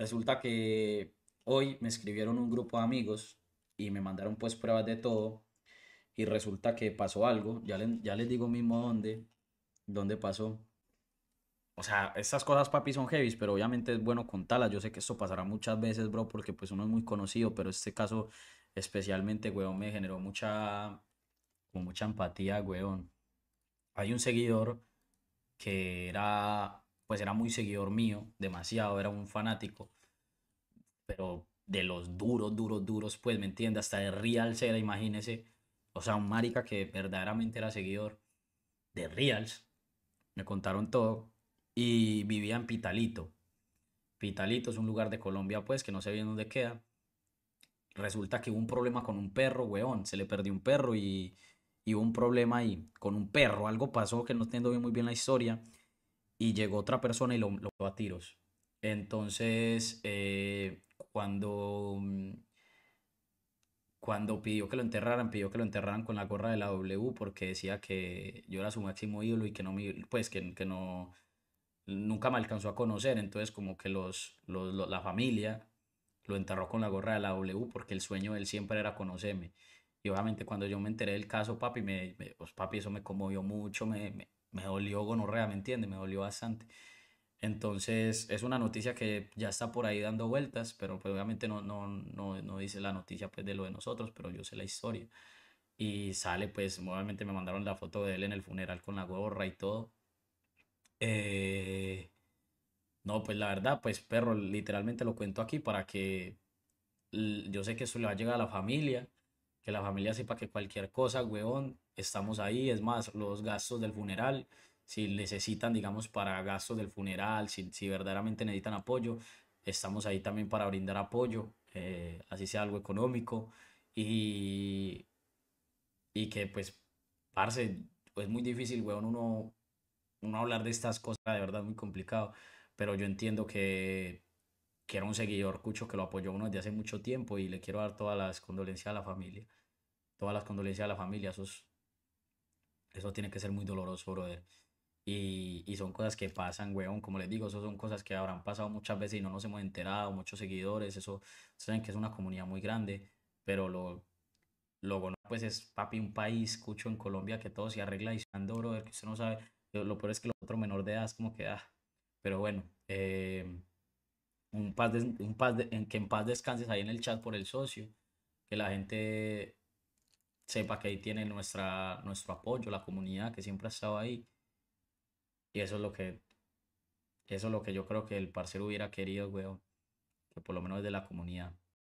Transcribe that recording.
Resulta que hoy me escribieron un grupo de amigos y me mandaron pues pruebas de todo y resulta que pasó algo, ya, ya les digo mismo dónde, dónde pasó. O sea, estas cosas, papi, son heavy, pero obviamente es bueno contarlas. Yo sé que esto pasará muchas veces, bro, porque pues uno es muy conocido, pero este caso especialmente, weón, me generó mucha, mucha empatía, weón. Hay un seguidor que era pues era muy seguidor mío, demasiado, era un fanático, pero de los duros, duros, duros, pues, ¿me entiendes? Hasta de Reals era, imagínese, o sea, un marica que verdaderamente era seguidor de Reals, me contaron todo, y vivía en Pitalito. Pitalito es un lugar de Colombia, pues, que no sé bien dónde queda. Resulta que hubo un problema con un perro, weón, se le perdió un perro y, y hubo un problema ahí con un perro, algo pasó que no entiendo bien muy bien la historia y llegó otra persona y lo, lo a tiros. Entonces, eh, cuando, mm, cuando pidió que lo enterraran, pidió que lo enterraran con la gorra de la W porque decía que yo era su máximo ídolo y que no pues que, no, nunca me alcanzó a conocer. Entonces, como que los, la familia lo enterró con la gorra de la W porque el sueño de él siempre era conocerme. Y obviamente cuando yo me enteré del caso, papi, me, pues, papi, eso me conmovió mucho, me me dolió gonorrea, ¿me entiendes? Me dolió bastante. Entonces, es una noticia que ya está por ahí dando vueltas, pero pues, obviamente no, no, no, no dice la noticia pues, de lo de nosotros, pero yo sé la historia. Y sale, pues, obviamente me mandaron la foto de él en el funeral con la gorra y todo. Eh, no, pues la verdad, pues, perro, literalmente lo cuento aquí para que yo sé que eso le va a llegar a la familia que la familia sepa que cualquier cosa, weón, estamos ahí. Es más, los gastos del funeral, si necesitan, digamos, para gastos del funeral, si, verdaderamente necesitan apoyo, estamos ahí también para brindar apoyo, eh, así sea algo económico. Y, y que, pues, parce, es muy difícil, weón, uno, uno hablar de estas cosas, de verdad, muy complicado. Pero yo entiendo que que era un seguidor cucho que lo apoyó uno desde hace mucho tiempo y le quiero dar todas las condolencias a la familia. Todas las condolencias a la familia, eso, eso tiene que ser muy doloroso, brother. Y, y son cosas que pasan, weón. Como les digo, eso son cosas que habrán pasado muchas veces y no nos hemos enterado, muchos seguidores, eso, saben que es una comunidad muy grande, pero lo, lo pues es papi un país, cucho en Colombia, que todo se arregla y anda, brother, que usted no sabe. Lo, peor es que lo otro menor de edad es como que, ah, pero bueno, eh, un paz, de, un paz en que en paz descanses ahí en el chat por el socio, que la gente sepa que ahí tiene nuestra, nuestro apoyo, la comunidad que siempre ha estado ahí. Y eso es lo que eso es lo que yo creo que el parcero hubiera querido, weón, que por lo menos es de la comunidad.